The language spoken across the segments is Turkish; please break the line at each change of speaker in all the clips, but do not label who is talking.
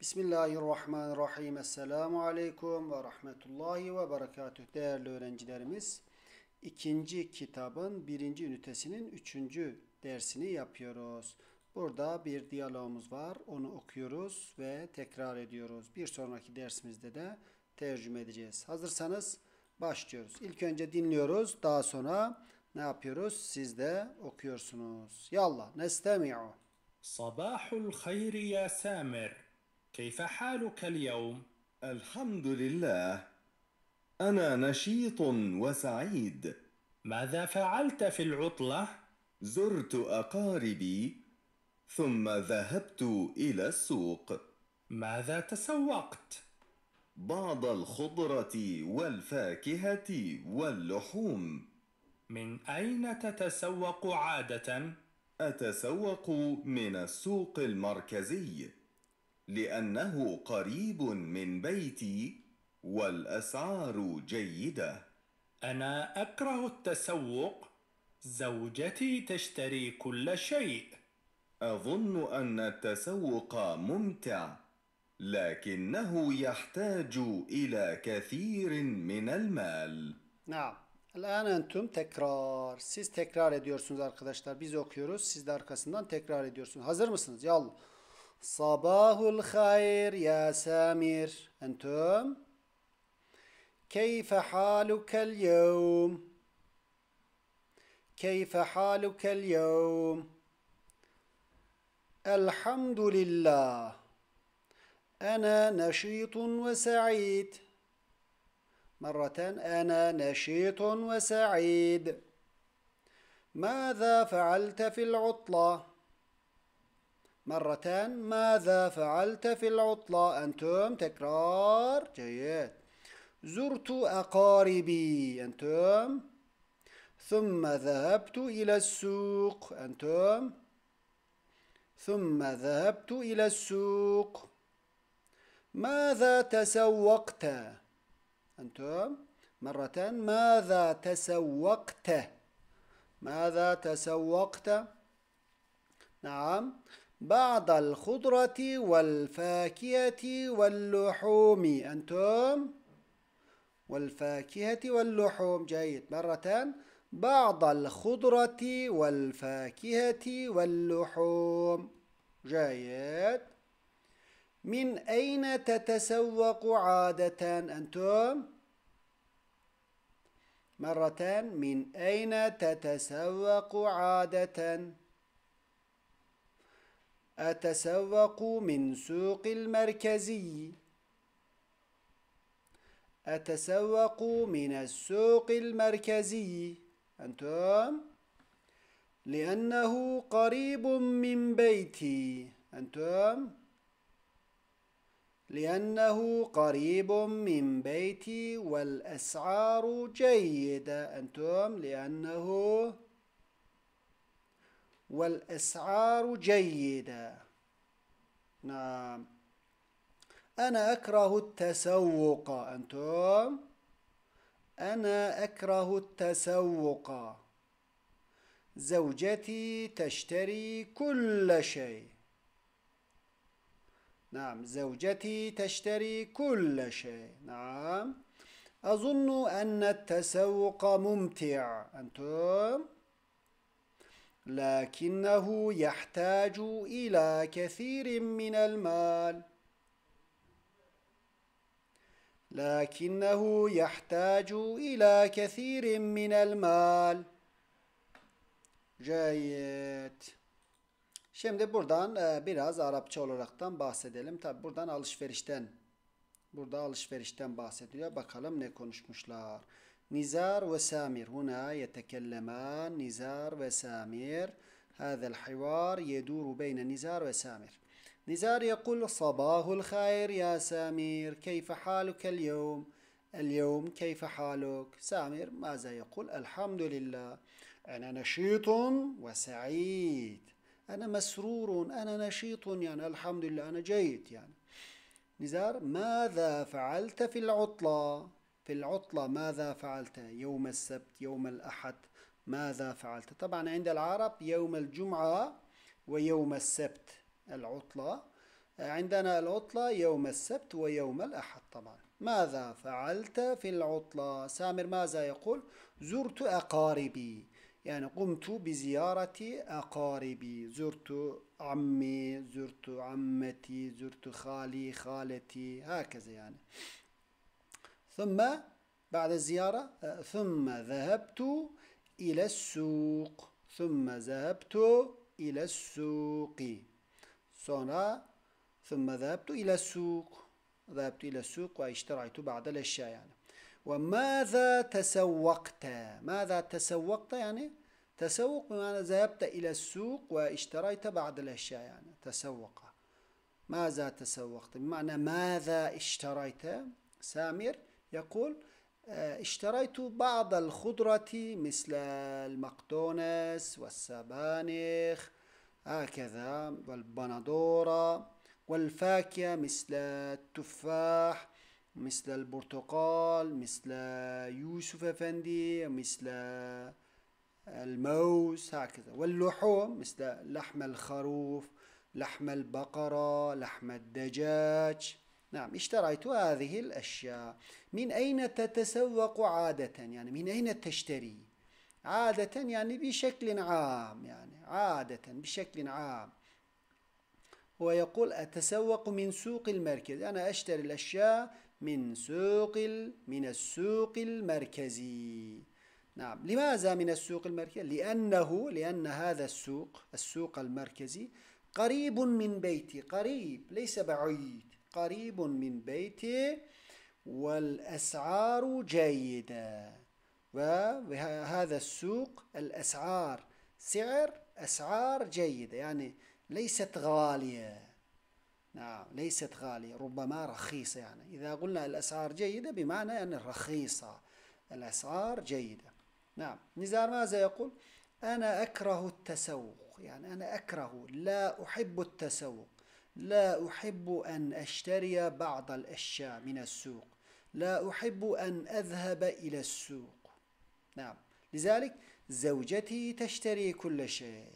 Bismillahirrahmanirrahim. Esselamu aleyküm ve rahmetullahi ve berekatüh. Değerli öğrencilerimiz, ikinci kitabın birinci ünitesinin üçüncü dersini yapıyoruz. Burada bir diyalogumuz var. Onu okuyoruz ve tekrar ediyoruz. Bir sonraki dersimizde de tercüme edeceğiz. Hazırsanız başlıyoruz. İlk önce dinliyoruz. Daha sonra ne yapıyoruz? Siz de okuyorsunuz. Yallah. Nestemi'u.
Sabahul hayri ya Samir. كيف حالك اليوم؟ الحمد لله أنا نشيط وسعيد ماذا فعلت في العطلة؟ زرت أقاربي ثم ذهبت إلى السوق ماذا تسوقت؟ بعض الخضرة والفاكهة واللحوم من أين تتسوق عادة؟ أتسوق من السوق المركزي لأنه قريب من بيتي والأسعار جيدة أنا أكره التسوق زوجتي تشتري كل شيء أظن أن التسوق ممتع لكنه يحتاج إلى كثير من المال
نعم الآن أنتم تكرار siz tekrar ediyorsunuz arkadaşlar biz okuyoruz siz de arkasından tekrar ediyorsunuz hazır mısınız yallah صباح الخير يا سامر أنتم كيف حالك اليوم كيف حالك اليوم الحمد لله أنا نشيط وسعيد مرة أنا نشيط وسعيد ماذا فعلت في العطلة؟ مرتان ماذا فعلت في العطلة أنتم تكرار جيد زرت أقاربي أنتم ثم ذهبت إلى السوق أنتم ثم ذهبت إلى السوق ماذا تسوقت أنتم مرتان ماذا تسوقت ماذا تسوقت نعم بعض الخضرة والفاكهة واللحوم أنتم والفاكهة واللحوم جيد مرة بعض الخضرة والفاكهة واللحوم جيد من أين تتسوق عادة أنتم؟ مرة من أين تتسوق عادةً؟ أتسوق من سوق المركزي أتسوق من السوق المركزي أنتم لأنه قريب من بيتي أنتم لأنه قريب من بيتي والأسعار جيدة أنتم لأنه والأسعار جيدة نعم أنا أكره التسوق أنتم أنا أكره التسوق زوجتي تشتري كل شيء نعم زوجتي تشتري كل شيء نعم أظن أن التسوق ممتع أنتم لكنه يحتاج إلى كثير من المال لكنه يحتاج إلى كثير من المال جيد Şimdi buradan e, biraz Arapça olaraktan bahsedelim. Tabi buradan alışverişten burada alışverişten bahsediliyor. Bakalım ne konuşmuşlar. نزار وسامر هنا يتكلمان نزار وسامر هذا الحوار يدور بين نزار وسامر نزار يقول صباح الخير يا سامر كيف حالك اليوم اليوم كيف حالك سامر ماذا يقول الحمد لله أنا نشيط وسعيد أنا مسرور أنا نشيط يعني الحمد لله أنا جيد يعني نزار ماذا فعلت في العطلة في العطلة ماذا فعلت يوم السبت يوم الأحد ماذا فعلت طبعا عند العرب يوم الجمعة ويوم السبت العطلة عندنا العطلة يوم السبت ويوم الأحد طبعا ماذا فعلت في العطلة سامر ماذا يقول زرت أقاربي يعني قمت بزيارة أقاربي زرت عمي زرت عمتي زرت خالي خالتي هكذا يعني ثم بعد الزيارة آه، ثم ذهبت إلى السوق ثم ذهبت إلى السوق sonra ثم ذهبت إلى السوق ذهبت إلى السوق واشتريت بعض الأشياء يعني وماذا تسوقت ماذا تسوقت يعني تسوق بمعنى ذهبت إلى السوق واشتريت بعض الأشياء يعني تسوق ماذا تسوقت بمعنى ماذا اشتريت سامر يقول آه، اشتريت بعض الخضرة مثل المقدونس والسبانخ هكذا والبندورة والفاكهة مثل التفاح مثل البرتقال مثل يوسف أفندي مثل آه، الموز هكذا واللحوم مثل لحم الخروف لحم البقرة لحم الدجاج نعم اشتريت هذه الأشياء من أين تتسوق عادة يعني من أين تشتري عادة يعني بشكل عام يعني عادة بشكل عام هو يقول أتسوق من سوق المركز أنا أشتري الأشياء من سوق من السوق المركزي نعم لماذا من السوق المركزي لأنه لأن هذا السوق السوق المركزي قريب من بيتي قريب ليس بعيد قريب من بيتي والأسعار جيدة وهذا السوق الأسعار سعر أسعار جيدة يعني ليست غالية نعم ليست غالية ربما رخيصة يعني إذا قلنا الأسعار جيدة بمعنى أن يعني رخيصة الأسعار جيدة نعم نزار ماذا يقول أنا أكره التسوق يعني أنا أكره لا أحب التسوق لا أحب أن أشتري بعض الأشياء من السوق لا أحب أن أذهب إلى السوق نعم لذلك زوجتي تشتري كل شيء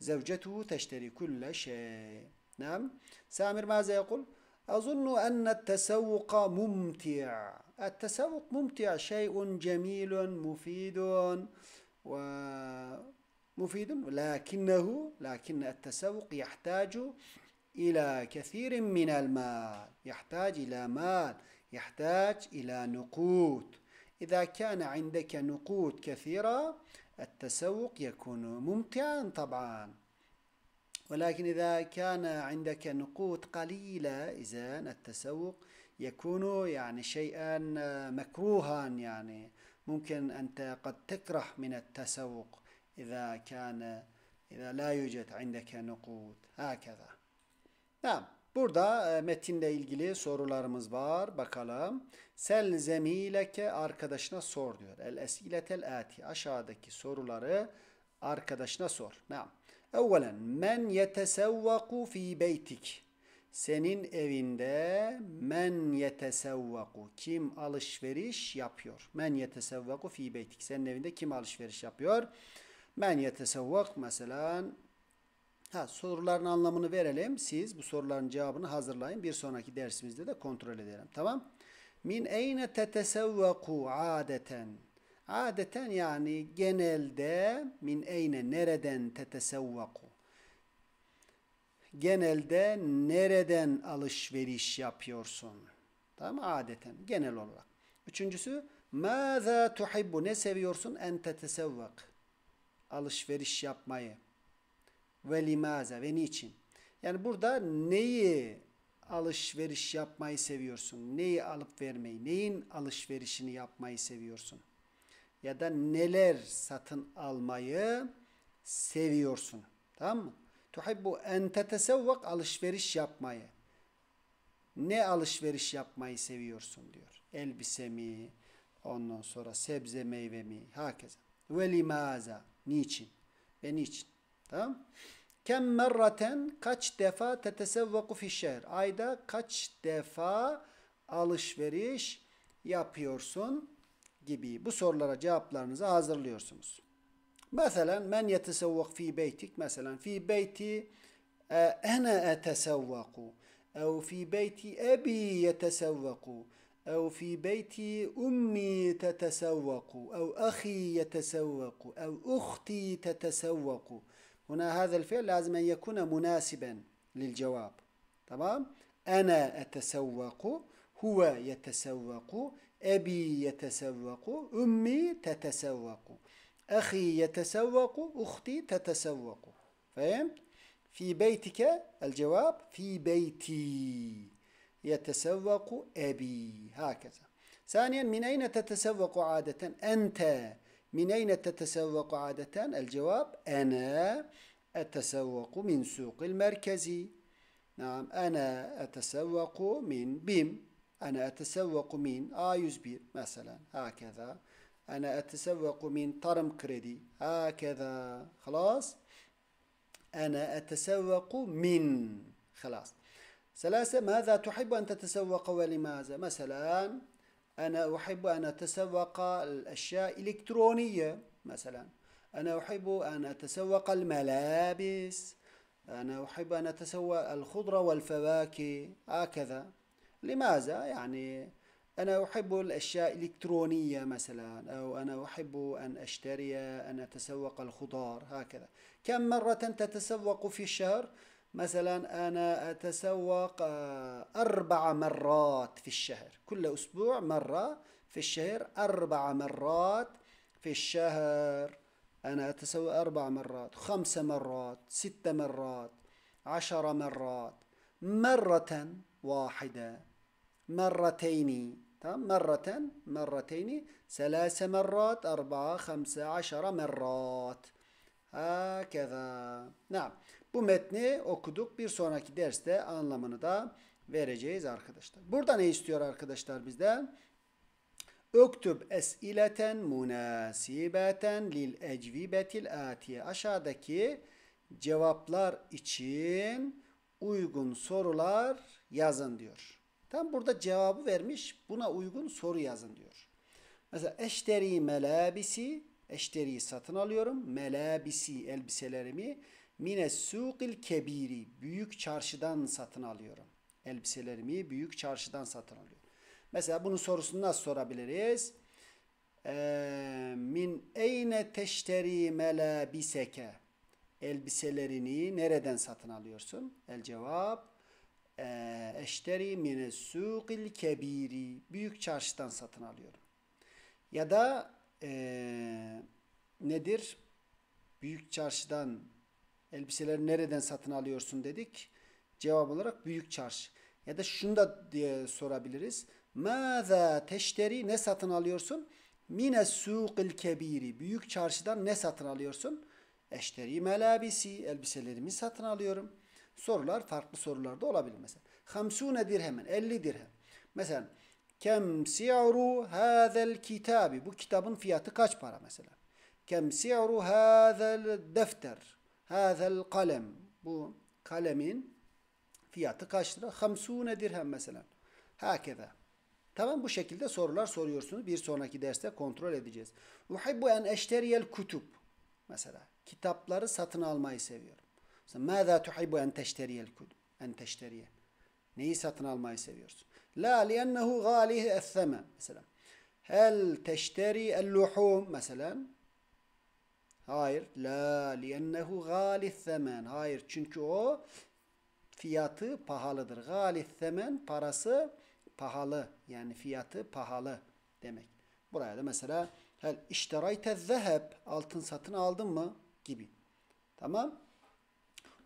زوجته تشتري كل شيء نعم سامر ماذا يقول أظن أن التسوق ممتع التسوق ممتع شيء جميل مفيد و مفيد لكنه لكن التسوق يحتاج إلى كثير من المال يحتاج إلى مال يحتاج إلى نقود إذا كان عندك نقود كثيرة التسوق يكون ممتعا طبعا ولكن إذا كان عندك نقود قليلة إذا التسوق يكون يعني شيئا مكروها يعني ممكن أنت قد تكره من التسوق إذا كان إذا لا يوجد عندك نقود هكذا Tamam. Burada e, metinle ilgili sorularımız var. Bakalım. Sel zemileke arkadaşına sor diyor. El esiletel ati. Aşağıdaki soruları arkadaşına sor. Naam. Evvelen men yetesevvaku fi beytik. Senin evinde men yetesevvaku. Kim alışveriş yapıyor? Men yetesevvaku fi beytik. Senin evinde kim alışveriş yapıyor? Men yetesevvak mesela Ha, soruların anlamını verelim. Siz bu soruların cevabını hazırlayın. Bir sonraki dersimizde de kontrol edelim. Tamam. Min eyne tetesevveku adeten. Adeten yani genelde min eyne nereden tetesevveku. Genelde nereden alışveriş yapıyorsun? Tamam adeten genel olarak. Üçüncüsü ماذا tuhibbu ne seviyorsun en tetesevvek alışveriş yapmayı ve limaze ve niçin? Yani burada neyi alışveriş yapmayı seviyorsun? Neyi alıp vermeyi, neyin alışverişini yapmayı seviyorsun? Ya da neler satın almayı seviyorsun? Tamam mı? Tuhibbu en tetesevvak alışveriş yapmayı. Ne alışveriş yapmayı seviyorsun diyor. Elbise mi? Ondan sonra sebze meyve mi? Hakeza. Ve limaza. Niçin? Ve niçin? Tamam Kem merraten kaç defa tetesevvaku fişer. Ayda kaç defa alışveriş yapıyorsun gibi bu sorulara cevaplarınızı hazırlıyorsunuz. Mesela men yetesevvak fi beytik. Mesela fi beyti e, ene etesevvaku. Ev fi beyti ebi yetesevvaku. أو في بيت أمي تتسوق أو أخي يتسوق أو أختي تتسوق هنا هذا الفعل لازم أن يكون مناسبا للجواب تمام أنا أتسوق هو يتسوق أبي يتسوق أمي تتسوق أخي يتسوق أختي تتسوق فهمت؟ في بيتك الجواب في بيتي يتسوق أبي هكذا ثانيا من أين تتسوق عادة أنت من أين تتسوق عادة؟ الجواب أنا أتسوق من سوق المركزي نعم أنا أتسوق من بيم أنا أتسوق من آيوزبير مثلا هكذا أنا أتسوق من طرم كريدي هكذا خلاص أنا أتسوق من خلاص ثلاثة ماذا تحب أن تتسوق ولماذا مثلا أنا أحب أن أتسوق الأشياء الإلكترونية مثلا أنا أحب أن أتسوق الملابس أنا أحب أن أتسوق الخضرة والفواكه هكذا لماذا؟ يعني أنا أحب الأشياء الإلكترونية مثلا أو أنا أحب أن أشتري أن أتسوق الخضار هكذا كم مرة تتسوق في الشهر؟ مثلا أنا أتسوق آه، أربع مرات في الشهر كل أسبوع مرة في الشهر أربع مرات في الشهر أنا أتسوق أربع مرات خمس مرات ست مرات عشر مرات مرة واحدة مرتين مرة مرتين ثلاث مرات أربعة خمسة عشر مرات هكذا نعم Bu metni okuduk. Bir sonraki derste anlamını da vereceğiz arkadaşlar. Burada ne istiyor arkadaşlar bizden? Öktüb esileten münasibeten lil ecvibetil atiye. Aşağıdaki cevaplar için uygun sorular yazın diyor. Tam burada cevabı vermiş. Buna uygun soru yazın diyor. Mesela eşteri melabisi, eşteriyi satın alıyorum. Melabisi elbiselerimi Mine suqil kebiri. Büyük çarşıdan satın alıyorum. Elbiselerimi büyük çarşıdan satın alıyorum. Mesela bunun sorusunu nasıl sorabiliriz? Ee, min eyne teşteri melabiseke. Elbiselerini nereden satın alıyorsun? El cevap e, eşteri mine suqil kebiri. Büyük çarşıdan satın alıyorum. Ya da e, nedir? Büyük çarşıdan Elbiseleri nereden satın alıyorsun dedik. Cevap olarak büyük çarşı. Ya da şunu da diye sorabiliriz. Mâzâ teşteri ne satın alıyorsun? Mine suqil kebiri. Büyük çarşıdan ne satın alıyorsun? Eşteri melabisi. Elbiselerimi satın alıyorum. Sorular farklı sorular da olabilir mesela. Hamsune dirhemen. 50 dirhem. Mesela kem si'ru hâzel kitabi. Bu kitabın fiyatı kaç para mesela? Kem si'ru hâzel defter. Hazel kalem. Bu kalemin fiyatı kaç lira? Hamsune dirhem mesela. Hakeza. Tamam bu şekilde sorular soruyorsunuz. Bir sonraki derste kontrol edeceğiz. Uhibbu en eşteriyel kutup. Mesela kitapları satın almayı seviyorum. Mesela ماذا tuhibbu en teşteriyel kutup? En teşteriye. Neyi satın almayı seviyorsun? La liennehu galihi es Mesela. Hel teşteri el luhum. Mesela. Hayır. La liyennehu galih semen. Hayır. Çünkü o fiyatı pahalıdır. Galih semen parası pahalı. Yani fiyatı pahalı demek. Buraya da mesela hel işterayte zeheb altın satın aldın mı gibi. Tamam.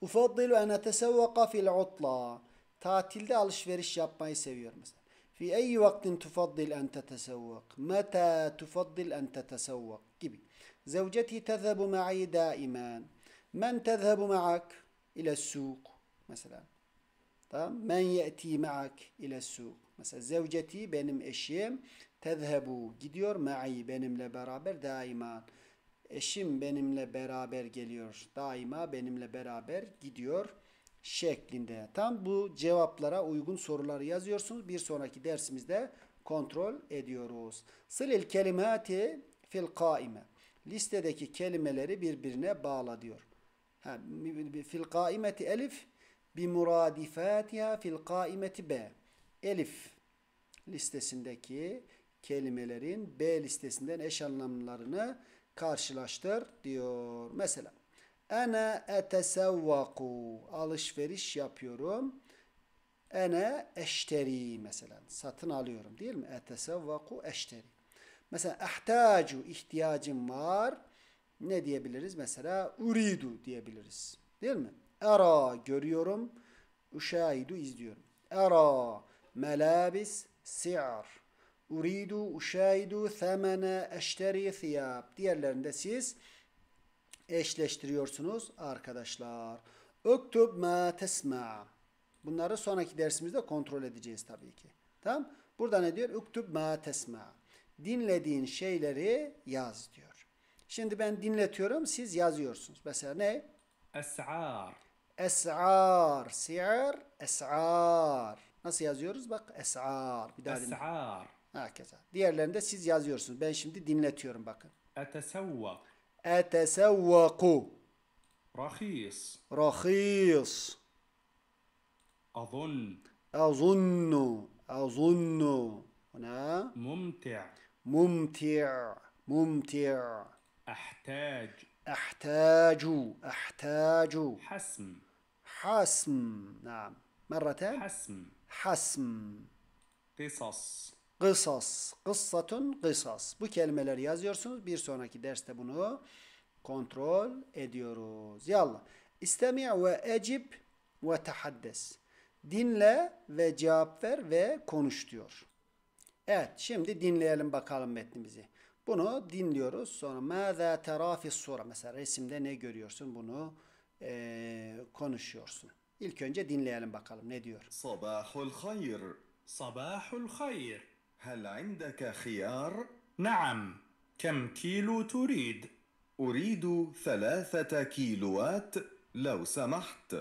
Ufaddilu en etesevvaka fil utla. Tatilde alışveriş yapmayı seviyorum mesela. Fi eyyi vaktin tufaddil en tetesevvak? Meta tufaddil en tetesevvak? Gibi. Zevceti tezhebu ma'i daiman. Men tezhebu ma'ak ile suk. Mesela. Tamam. Men yati ma'ak ile suk. Mesela zevceti benim eşim tezhebu gidiyor ma'i benimle beraber daiman. Eşim benimle beraber geliyor. Daima benimle beraber gidiyor şeklinde. Tam bu cevaplara uygun soruları yazıyorsunuz. Bir sonraki dersimizde kontrol ediyoruz. Sılil kelimati fil kaime. Listedeki kelimeleri birbirine bağla diyor. Ha, fil kaimeti elif bi muradifatiha fil kaimeti b. Elif listesindeki kelimelerin B listesinden eş anlamlarını karşılaştır diyor. Mesela Ene etesevvaku. Alışveriş yapıyorum. Ene eşteri mesela. Satın alıyorum değil mi? Etesevvaku eşteri. Mesela ehtacu ihtiyacım var. Ne diyebiliriz? Mesela uridu diyebiliriz. Değil mi? Era görüyorum. Uşaidu izliyorum. Era melabis si'ar. Uridu uşaidu thamene eşteri thiyab. Diğerlerinde siz eşleştiriyorsunuz arkadaşlar. Öktüb ma tesma. Bunları sonraki dersimizde kontrol edeceğiz tabii ki. Tamam? Burada ne diyor? Öktüb ma tesma. Dinlediğin şeyleri yaz diyor. Şimdi ben dinletiyorum, siz yazıyorsunuz. Mesela ne?
Es'ar.
Es'ar. Si'ar, es'ar. Nasıl yazıyoruz? Bak es'ar. Es'ar. Hakeza. Diğerlerinde siz yazıyorsunuz. Ben şimdi dinletiyorum bakın.
Etesevvak.
أتسوق
رخيص
رخيص أظن أظن أظن هنا ممتع ممتع ممتع
أحتاج
أحتاج أحتاج حسم حسم نعم مرتين حسم حسم
قصص
Kısas, kıssatun kısas. Bu kelimeleri yazıyorsunuz. Bir sonraki derste bunu kontrol ediyoruz. Yallah. İstemi' ve ecib ve tehaddes. Dinle ve cevap ver ve konuş diyor. Evet şimdi dinleyelim bakalım metnimizi. Bunu dinliyoruz. Sonra ماذا ترى في sura mesela resimde ne görüyorsun bunu e, konuşuyorsun. İlk önce dinleyelim bakalım ne diyor.
Sabahul hayr. Sabahul hayr. هل عندك خيار؟ نعم كم كيلو تريد؟ أريد ثلاثة كيلوات لو سمحت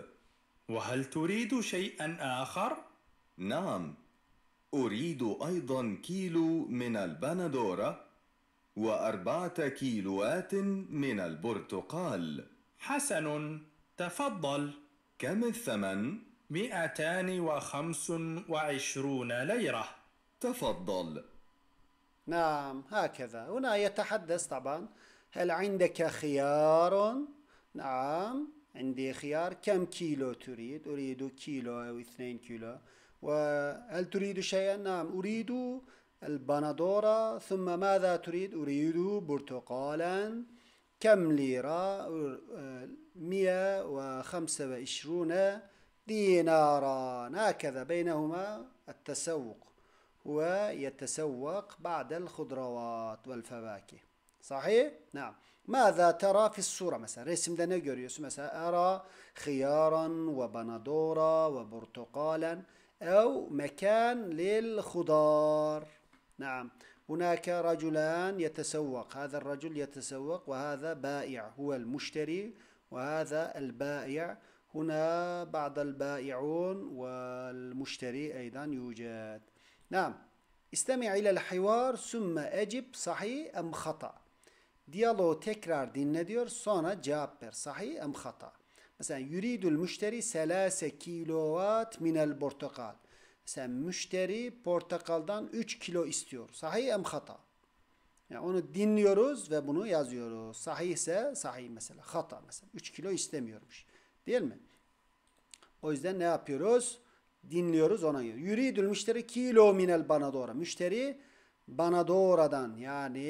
وهل تريد شيئا آخر؟ نعم أريد أيضا كيلو من البندورة وأربعة كيلوات من البرتقال حسن تفضل كم الثمن؟ مئتان وخمس وعشرون ليرة تفضل
نعم هكذا هنا يتحدث طبعا هل عندك خيار نعم عندي خيار كم كيلو تريد أريد كيلو أو اثنين كيلو وهل تريد شيئا نعم أريد البندورة ثم ماذا تريد أريد برتقالا كم ليرة مئة وخمسة وعشرون دينارا هكذا بينهما التسوق ويتسوق بعد الخضروات والفواكه صحيح؟ نعم ماذا ترى في الصورة مثلا رسم ده görüyorsun مثلا أرى خيارا وبندورا وبرتقالا أو مكان للخضار نعم هناك رجلان يتسوق هذا الرجل يتسوق وهذا بائع هو المشتري وهذا البائع هنا بعض البائعون والمشتري أيضا يوجد Naam. İstemi ile hivar sümme ecib sahi, em hata. Diyaloğu tekrar dinle diyor. Sonra cevap ver. sahi, em hata. Mesela yuridul müşteri selase kilovat minel portakal. Mesela müşteri portakaldan 3 kilo istiyor. sahi, em hata. Yani onu dinliyoruz ve bunu yazıyoruz. Sahi ise sahi, mesela. Hata mesela. 3 kilo istemiyormuş. Değil mi? O yüzden ne yapıyoruz? dinliyoruz ona göre. Yüridül müşteri kilo minel bana doğru. Müşteri bana doğradan yani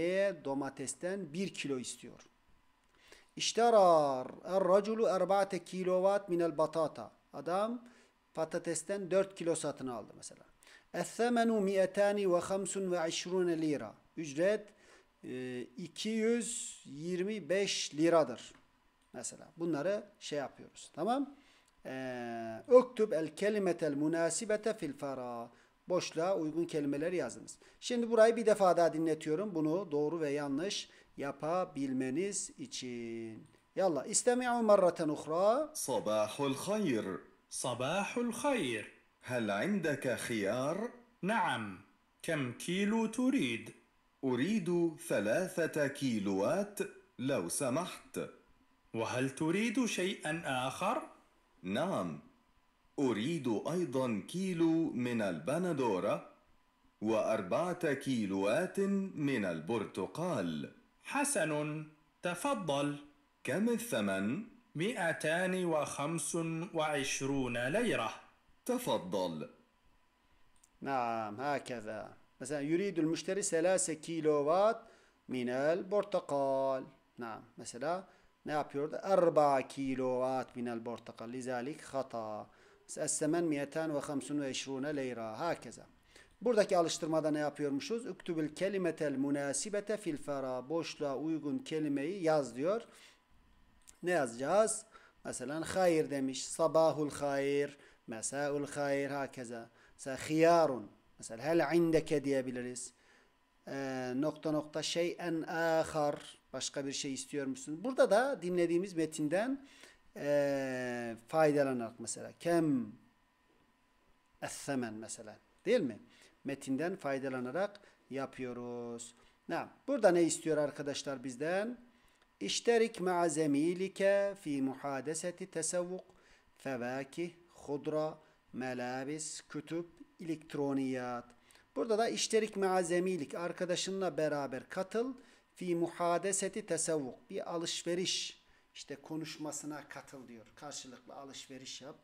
domatesten bir kilo istiyor. İştarar er raculu erbaate kilovat minel batata. Adam patatesten 4 kilo satın aldı mesela. Es-semenu mi'etani ve hamsun ve işrune lira. Ücret e, 225 liradır. Mesela bunları şey yapıyoruz. Tamam Öktüb ee, el kelimetel münasibete fil fara. Boşluğa uygun kelimeler yazınız. Şimdi burayı bir defa daha dinletiyorum. Bunu doğru ve yanlış yapabilmeniz için. Yalla istemi'u marraten uhra. Sabahul hayr.
Sabahul hayr. هل عندك خيار؟ نعم كم كيلو تريد؟ أريد ثلاثة كيلوات لو سمحت وهل تريد şeyen آخر؟ نعم أريد أيضا كيلو من البندورة وأربعة كيلوات من البرتقال حسن تفضل كم الثمن؟ مئتان وخمس وعشرون ليرة تفضل
نعم هكذا مثلا يريد المشتري ثلاثة كيلوات من البرتقال نعم مثلا ne yapıyordu? 4 kilovat minel portakal. Lizalik hata. Semen miyeten ve hamsun ve eşrune leyra. Hakeza. Buradaki alıştırmada ne yapıyormuşuz? Üktübül kelimetel münasibete fil fera. Boşluğa uygun kelimeyi yaz diyor. Ne yazacağız? Mesela hayır demiş. Sabahul hayır. Mesaul hayır. Hakeza. Mesela hiyarun. Mesela hel indeke diyebiliriz. Ee, nokta nokta şeyen ahar. Başka bir şey istiyor musun? Burada da dinlediğimiz metinden e, faydalanarak mesela kem esemen mesela değil mi? Metinden faydalanarak yapıyoruz. Ne? Burada ne istiyor arkadaşlar bizden? İşterik ma'a zemilike fi muhadeseti tesavvuk fevakih, hudra, melabis, kütüp, elektroniyat. Burada da işterik ma'a zemilik arkadaşınla beraber katıl fi muhadeseti tesavvuk bir alışveriş işte konuşmasına katıl diyor. Karşılıklı alışveriş yap.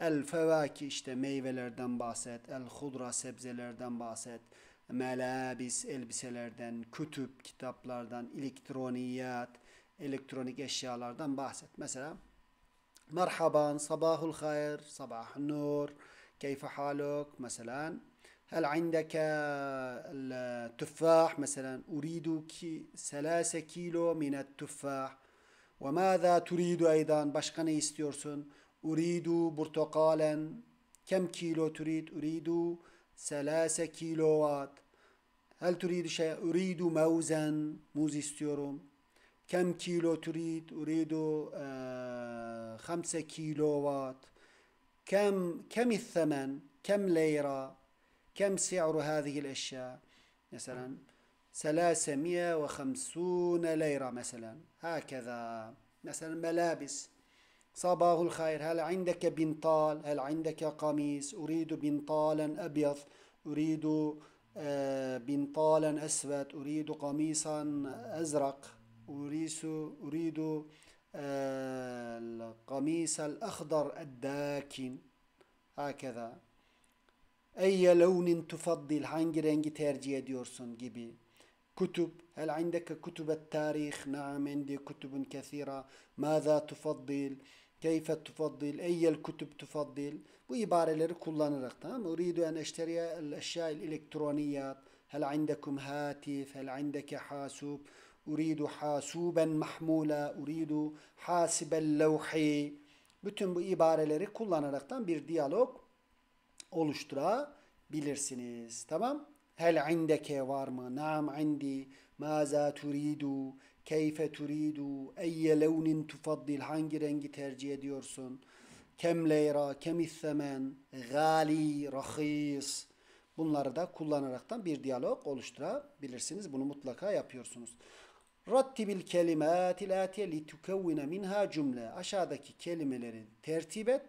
El fevaki işte meyvelerden bahset. El hudra sebzelerden bahset. Melabis elbiselerden, kütüp kitaplardan, elektroniyat, elektronik eşyalardan bahset. Mesela merhaban, sabahul hayır, sabah nur, keyfe haluk mesela هل عندك التفاح مثلا أريد ثلاثة كيلو من التفاح وماذا تريد أيضا başka ne istiyorsun أريد برتقالا كم كيلو تريد أريد ثلاثة كيلوات هل تريد شيء أريد موزا موز istiyorum كم كيلو تريد أريد خمسة كيلوات كم كم الثمن كم ليرة كم سعر هذه الأشياء مثلا ثلاثمائة وخمسون ليرة مثلا هكذا مثلا ملابس صباح الخير هل عندك بنطال هل عندك قميص أريد بنطالا أبيض أريد آه، بنطالا أسود أريد قميصا أزرق أريد أريد آه، القميص الأخضر الداكن هكذا Eyye levnin tufaddil hangi rengi tercih ediyorsun gibi. Kutup. Hel indeke kutubet tarih. Naam indi kutubun kesira. Maza tufaddil. Keyfe tufaddil. Eyyel kutub tufaddil. Bu ibareleri kullanarak tamam mı? Uridu en eşteriye el eşya'il elektroniyat. Hel indekum hatif. Hel indeke hasub. Uridu hasuben mahmula. Uridu hasibel levhi. Bütün bu ibareleri kullanaraktan bir diyalog oluşturabilirsiniz. Tamam? Hel indeke var mı? Naam indi. Maza turidu. Keyfe turidu. Eyye levnin tufaddil. Hangi rengi tercih ediyorsun? Kem leyra, kem issemen, gali, rahis. Bunları da kullanaraktan bir diyalog oluşturabilirsiniz. Bunu mutlaka yapıyorsunuz. Rattibil kelimatil atiye li tukevvine minha cümle. Aşağıdaki kelimeleri tertip et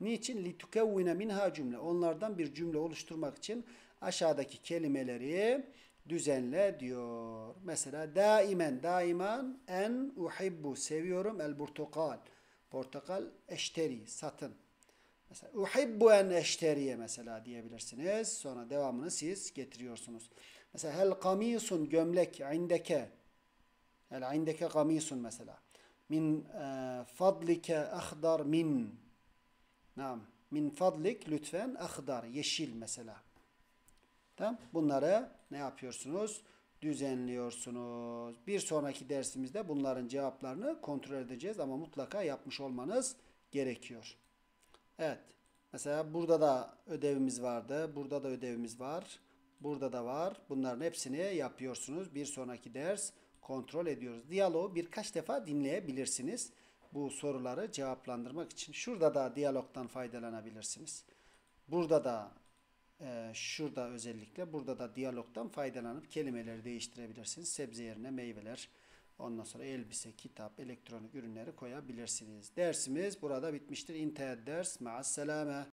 Niçin? لِتُكَوِّنَ minha cümle. Onlardan bir cümle oluşturmak için aşağıdaki kelimeleri düzenle diyor. Mesela daimen, daiman en uhibbu, seviyorum el portakal. Portakal eşteri, satın. Mesela uhibbu en eşteriye mesela diyebilirsiniz. Sonra devamını siz getiriyorsunuz. Mesela hel kamisun gömlek indeke. El indeke kamisun mesela. Min e, fadlike ahdar min Nam. Min fadlik lütfen ahdar. Yeşil mesela. Tamam. Bunları ne yapıyorsunuz? Düzenliyorsunuz. Bir sonraki dersimizde bunların cevaplarını kontrol edeceğiz ama mutlaka yapmış olmanız gerekiyor. Evet. Mesela burada da ödevimiz vardı. Burada da ödevimiz var. Burada da var. Bunların hepsini yapıyorsunuz. Bir sonraki ders kontrol ediyoruz. Diyaloğu birkaç defa dinleyebilirsiniz bu soruları cevaplandırmak için. Şurada da diyalogdan faydalanabilirsiniz. Burada da e, şurada özellikle burada da diyalogdan faydalanıp kelimeleri değiştirebilirsiniz. Sebze yerine meyveler, ondan sonra elbise, kitap, elektronik ürünleri koyabilirsiniz. Dersimiz burada bitmiştir. İntihad ders. Ma'as selame.